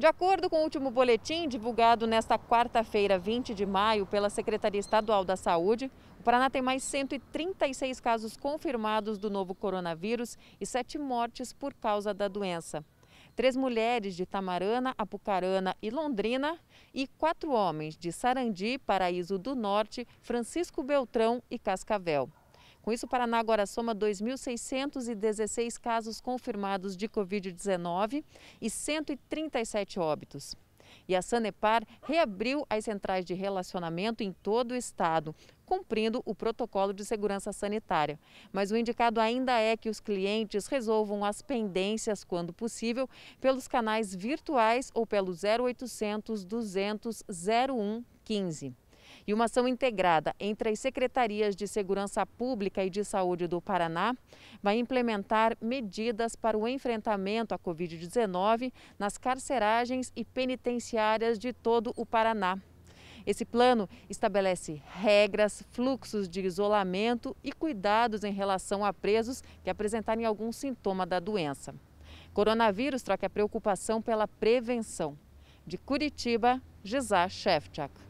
De acordo com o último boletim divulgado nesta quarta-feira, 20 de maio, pela Secretaria Estadual da Saúde, o Paraná tem mais 136 casos confirmados do novo coronavírus e sete mortes por causa da doença. Três mulheres de Tamarana, Apucarana e Londrina e quatro homens de Sarandi, Paraíso do Norte, Francisco Beltrão e Cascavel. Com isso, o Paraná agora soma 2.616 casos confirmados de Covid-19 e 137 óbitos. E a Sanepar reabriu as centrais de relacionamento em todo o estado, cumprindo o protocolo de segurança sanitária. Mas o indicado ainda é que os clientes resolvam as pendências, quando possível, pelos canais virtuais ou pelo 0800 200 0115. E uma ação integrada entre as secretarias de Segurança Pública e de Saúde do Paraná vai implementar medidas para o enfrentamento à Covid-19 nas carceragens e penitenciárias de todo o Paraná. Esse plano estabelece regras, fluxos de isolamento e cuidados em relação a presos que apresentarem algum sintoma da doença. Coronavírus troca a preocupação pela prevenção. De Curitiba, Gisá Shevchak.